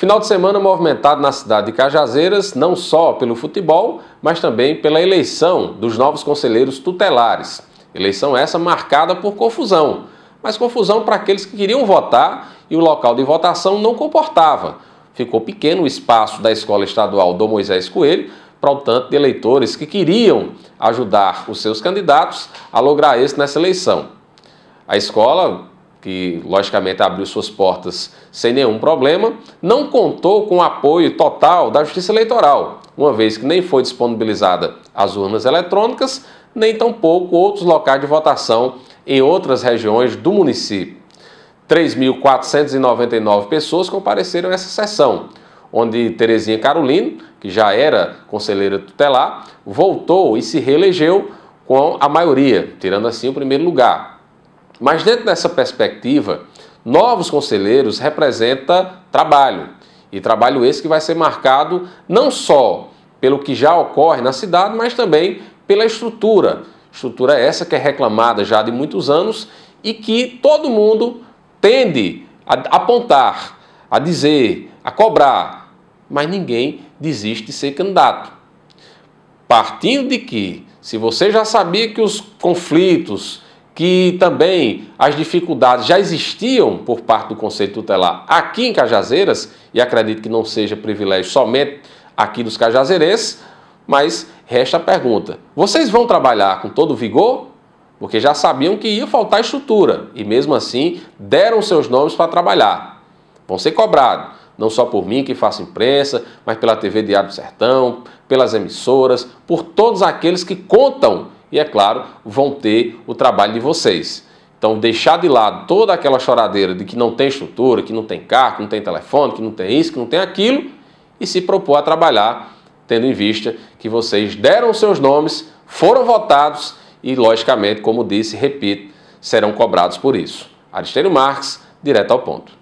Final de semana movimentado na cidade de Cajazeiras, não só pelo futebol, mas também pela eleição dos novos conselheiros tutelares. Eleição essa marcada por confusão, mas confusão para aqueles que queriam votar e o local de votação não comportava. Ficou pequeno o espaço da Escola Estadual do Moisés Coelho para o tanto de eleitores que queriam ajudar os seus candidatos a lograr êxito nessa eleição. A escola que logicamente abriu suas portas sem nenhum problema, não contou com o apoio total da Justiça Eleitoral, uma vez que nem foi disponibilizada as urnas eletrônicas, nem tampouco outros locais de votação em outras regiões do município. 3.499 pessoas compareceram a essa sessão, onde Terezinha Carolino, que já era conselheira tutelar, voltou e se reelegeu com a maioria, tirando assim o primeiro lugar. Mas dentro dessa perspectiva, novos conselheiros representa trabalho. E trabalho esse que vai ser marcado não só pelo que já ocorre na cidade, mas também pela estrutura. Estrutura essa que é reclamada já de muitos anos e que todo mundo tende a apontar, a dizer, a cobrar, mas ninguém desiste de ser candidato. Partindo de que, se você já sabia que os conflitos, que também as dificuldades já existiam por parte do Conselho Tutelar aqui em Cajazeiras, e acredito que não seja privilégio somente aqui dos cajazeirenses, mas resta a pergunta: vocês vão trabalhar com todo vigor? Porque já sabiam que ia faltar estrutura e mesmo assim deram seus nomes para trabalhar. Vão ser cobrados, não só por mim que faço imprensa, mas pela TV Diário do Sertão, pelas emissoras, por todos aqueles que contam e, é claro, vão ter o trabalho de vocês. Então, deixar de lado toda aquela choradeira de que não tem estrutura, que não tem carro, que não tem telefone, que não tem isso, que não tem aquilo, e se propor a trabalhar, tendo em vista que vocês deram seus nomes, foram votados e, logicamente, como disse, repito, serão cobrados por isso. Aristênio Marques, direto ao ponto.